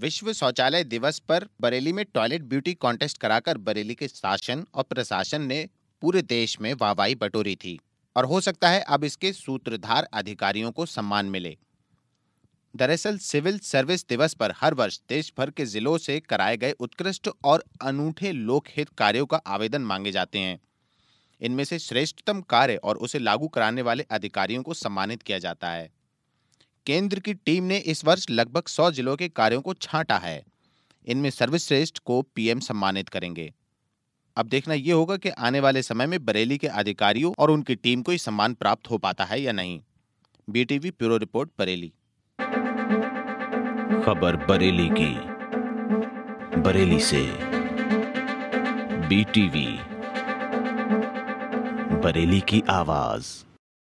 विश्व शौचालय दिवस पर बरेली में टॉयलेट ब्यूटी कॉन्टेस्ट कराकर बरेली के शासन और प्रशासन ने पूरे देश में वाहवाही बटोरी थी और हो सकता है अब इसके सूत्रधार अधिकारियों को सम्मान मिले दरअसल सिविल सर्विस दिवस पर हर वर्ष देश भर के जिलों से कराए गए उत्कृष्ट और अनूठे लोकहित कार्यों का आवेदन मांगे जाते हैं इनमें से श्रेष्ठतम कार्य और उसे लागू कराने वाले अधिकारियों को सम्मानित किया जाता है केंद्र की टीम ने इस वर्ष लगभग सौ जिलों के कार्यों को छांटा है इनमें सर्वश्रेष्ठ को पीएम सम्मानित करेंगे अब देखना यह होगा कि आने वाले समय में बरेली के अधिकारियों और उनकी टीम को सम्मान प्राप्त हो पाता है या नहीं बीटीवी ब्यूरो रिपोर्ट बरेली खबर बरेली की बरेली से बीटीवी बरेली की आवाज़